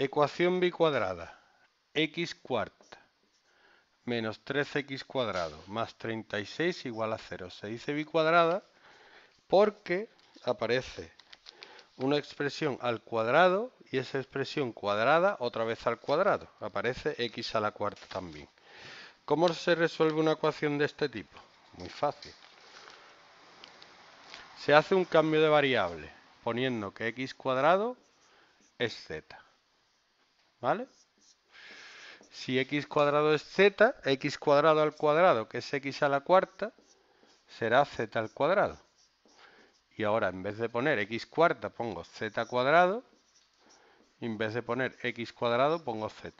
Ecuación bicuadrada. x cuarta menos 13 x cuadrado más 36 igual a 0. Se dice bicuadrada porque aparece una expresión al cuadrado y esa expresión cuadrada otra vez al cuadrado. Aparece x a la cuarta también. ¿Cómo se resuelve una ecuación de este tipo? Muy fácil. Se hace un cambio de variable poniendo que x cuadrado es z. ¿Vale? Si x cuadrado es z, x cuadrado al cuadrado, que es x a la cuarta, será z al cuadrado. Y ahora, en vez de poner x cuarta, pongo z cuadrado. Y en vez de poner x cuadrado, pongo z.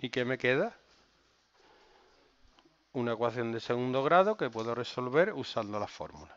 ¿Y qué me queda? Una ecuación de segundo grado que puedo resolver usando la fórmula.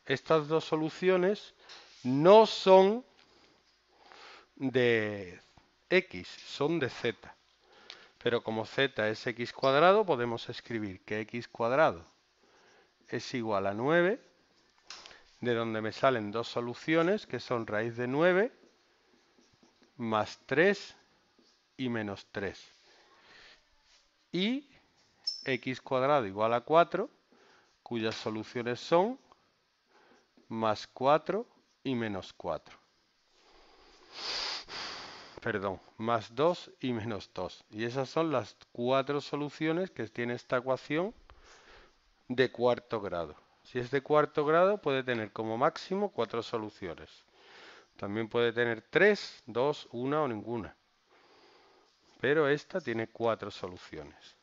estas dos soluciones no son de x, son de z. Pero como z es x cuadrado, podemos escribir que x cuadrado es igual a 9, de donde me salen dos soluciones que son raíz de 9 más 3 y menos 3. Y x cuadrado igual a 4, cuyas soluciones son más 4 y menos 4. Perdón, más 2 y menos 2. Y esas son las cuatro soluciones que tiene esta ecuación de cuarto grado. Si es de cuarto grado puede tener como máximo cuatro soluciones. También puede tener 3, 2, 1 o ninguna. Pero esta tiene cuatro soluciones.